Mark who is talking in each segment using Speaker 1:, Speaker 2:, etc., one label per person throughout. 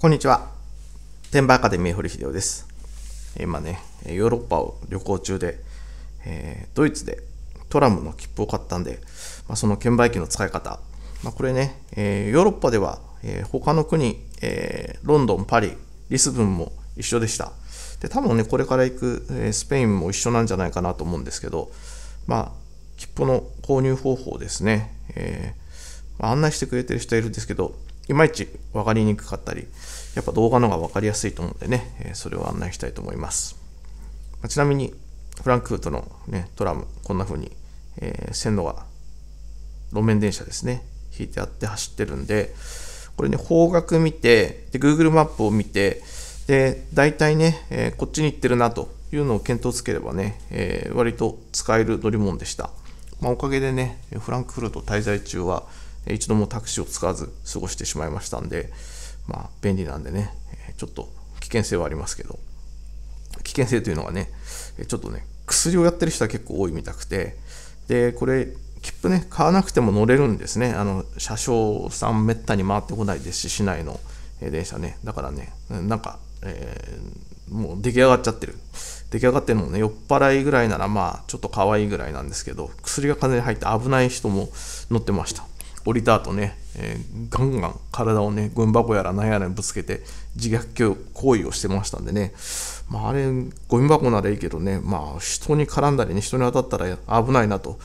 Speaker 1: こんにちは。転売アカデミー堀秀夫です。今ね、ヨーロッパを旅行中で、えー、ドイツでトラムの切符を買ったんで、まあ、その券売機の使い方、まあ、これね、えー、ヨーロッパでは、えー、他の国、えロンドン、パリ、リスブンも一緒でした。で、多分ね、これから行く、えスペインも一緒なんじゃないかなと思うんですけど、まあ、切符の購入方法ですね、えーまあ、案内してくれてる人いるんですけど、いまいち分かりにくかったり、やっぱ動画の方が分かりやすいと思うんでね、えそれを案内したいと思います。まちなみに、フランクフルトの、ね、トラム、こんな風に、えー、線路が路面電車ですね、引いてあって走ってるんで、これね、方角見て、で、Google マップを見て、で、大体ね、えー、こっちに行ってるなというのを検討つければね、えー、割と使える乗り物でした。まあ、おかげでね、フランクフルト滞在中は、一度もタクシーを使わず過ごしてしまいましたんで、まあ、便利なんでね、ちょっと危険性はありますけど、危険性というのがね、ちょっとね、薬をやってる人は結構多いみたくて、で、これ、切符ね、買わなくても乗れるんですね。あの、車掌さんめったに回ってこないですし、市内の電車ね。だからね、なんか、えー、もう出来上がっちゃってる。出来上がってるのもね、酔っ払いぐらいなら、まあ、ちょっと可愛いぐらいなんですけど、薬が完全に入って危ない人も乗ってました。降りた後ね、えー、ガンガン体をね、軍箱やら何やらにぶつけて自虐行為をしてましたんでね、まあ、あれ、ゴミ箱ならいいけどね、まあ、人に絡んだりね、人に当たったら危ないなと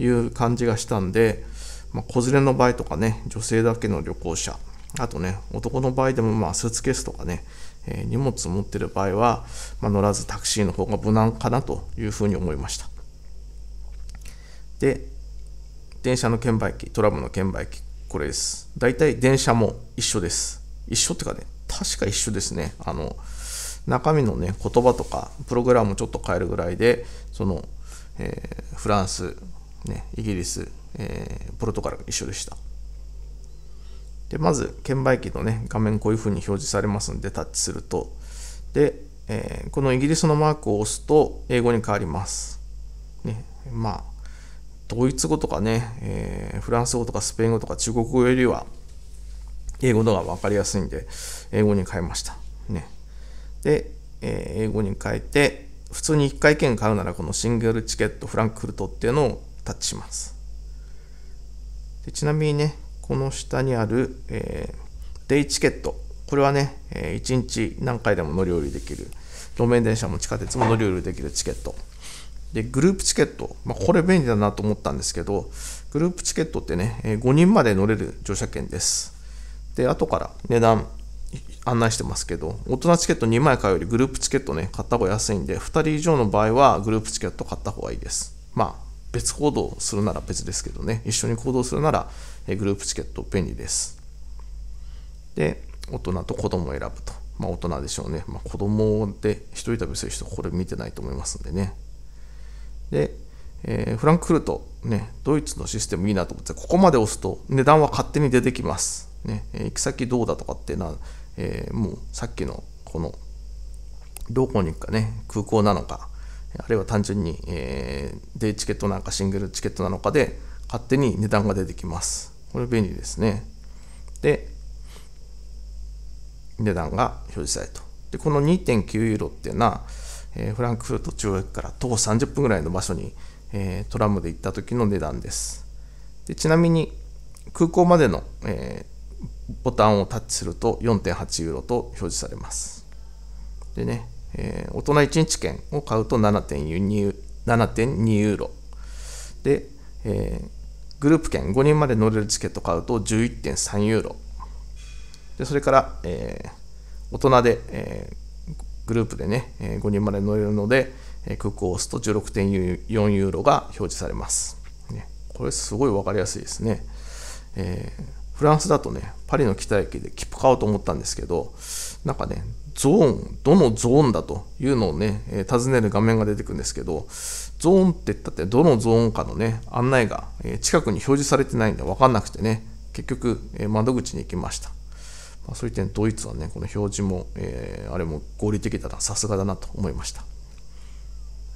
Speaker 1: いう感じがしたんで、まあ、子連れの場合とかね、女性だけの旅行者、あとね、男の場合でも、まあ、スーツケースとかね、えー、荷物持ってる場合は、まあ、乗らずタクシーの方が無難かなというふうに思いました。で、電車の券売機、トラムの券売機、これです。大体電車も一緒です。一緒ってかね、確か一緒ですね。あの、中身のね、言葉とか、プログラムをちょっと変えるぐらいで、その、えー、フランス、ね、イギリス、えー、ポルトガル一緒でした。で、まず、券売機のね、画面こういう風に表示されますんで、タッチすると。で、えー、このイギリスのマークを押すと、英語に変わります。ね、まあ、ドイツ語とかね、えー、フランス語とかスペイン語とか中国語よりは英語の方が分かりやすいんで、英語に変えました。ね。で、えー、英語に変えて、普通に1回券買うならこのシングルチケットフランクフルトっていうのをタッチします。でちなみにね、この下にある、えー、デイチケット。これはね、えー、1日何回でも乗り降りできる。路面電車も地下鉄も乗り降りできるチケット。で、グループチケット、まあ、これ便利だなと思ったんですけど、グループチケットってね、5人まで乗れる乗車券です。で、後から値段案内してますけど、大人チケット2枚買うよりグループチケットね、買った方が安いんで、2人以上の場合はグループチケット買った方がいいです。まあ、別行動するなら別ですけどね、一緒に行動するならグループチケット便利です。で、大人と子供を選ぶと。まあ大人でしょうね。まあ、子供で一人旅する人、これ見てないと思いますんでね。で、えー、フランクフルト、ね、ドイツのシステムいいなと思って、ここまで押すと値段は勝手に出てきます。ね、行き先どうだとかっていは、えー、もうさっきのこの、どこに行くかね、空港なのか、あるいは単純に、えー、デイチケットなんかシングルチケットなのかで、勝手に値段が出てきます。これ便利ですね。で、値段が表示されると。で、この2.9ユーロっていうのは、えー、フランクフルト中央駅から徒歩30分ぐらいの場所に、えー、トラムで行った時の値段ですでちなみに空港までの、えー、ボタンをタッチすると4.8ユーロと表示されますでね、え大人1日券を買うと7.2ユーロで、えグループ券5人まで乗れるチケット買うと11.3ユーロでそれから、え大人で、えーグループでね、え5人まで乗れるので、え空港を押すと16.4ユーロが表示されます。ね、これすごいわかりやすいですね。えー、フランスだとね、パリの北駅で切符買おうと思ったんですけど、なんかね、ゾーン、どのゾーンだというのをね、えー、尋ねる画面が出てくるんですけど、ゾーンって言ったってどのゾーンかのね、案内が、えー、近くに表示されてないんで分かんなくてね、結局、え窓口に行きました。まあ、そういう点ドイツはねこの表示も、えー、あれも合理的だなさすがだなと思いました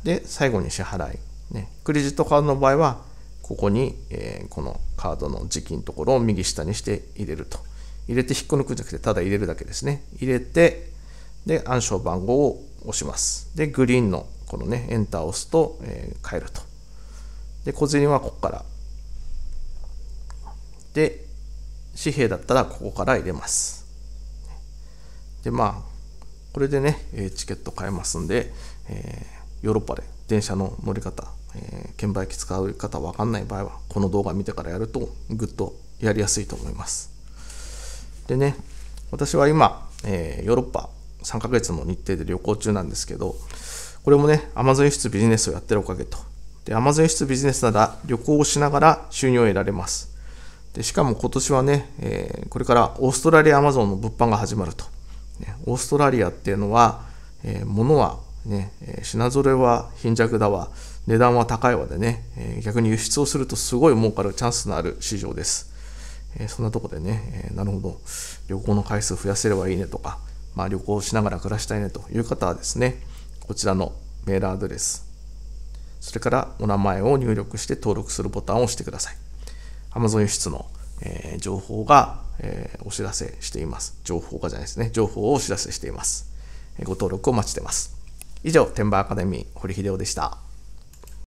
Speaker 1: で最後に支払い、ね、クレジットカードの場合はここに、えー、このカードの時期のところを右下にして入れると入れて引っこ抜くんじゃなくてただ入れるだけですね入れてで暗証番号を押しますでグリーンのこのねエンターを押すと、えー、変えるとで小銭はここからで紙幣だったらここから入れます。でまあこれでね、チケット買えますんで、えー、ヨーロッパで電車の乗り方、えー、券売機使う方分かんない場合はこの動画見てからやるとぐっとやりやすいと思いますでね私は今、えー、ヨーロッパ3ヶ月の日程で旅行中なんですけどこれもねアマゾン o 輸出ビジネスをやってるおかげとでアマゾン o 輸出ビジネスなら旅行をしながら収入を得られますでしかも今年はね、えー、これからオーストラリアアマゾンの物販が始まると、ね、オーストラリアっていうのは、えー、物はね、え品揃えは貧弱だわ値段は高いわでね、え逆に輸出をするとすごい儲かるチャンスのある市場です、えそんなとこでね、えなるほど旅行の回数増やせればいいねとか、まあ、旅行しながら暮らしたいねという方はですねこちらのメールアドレスそれからお名前を入力して登録するボタンを押してください Amazon 輸出の、えー、情報が、えー、お知らせしています。情報がじゃないですね。情報をお知らせしています。ご登録を待ちしてます。以上、テンバーアカデミー、堀秀夫でした。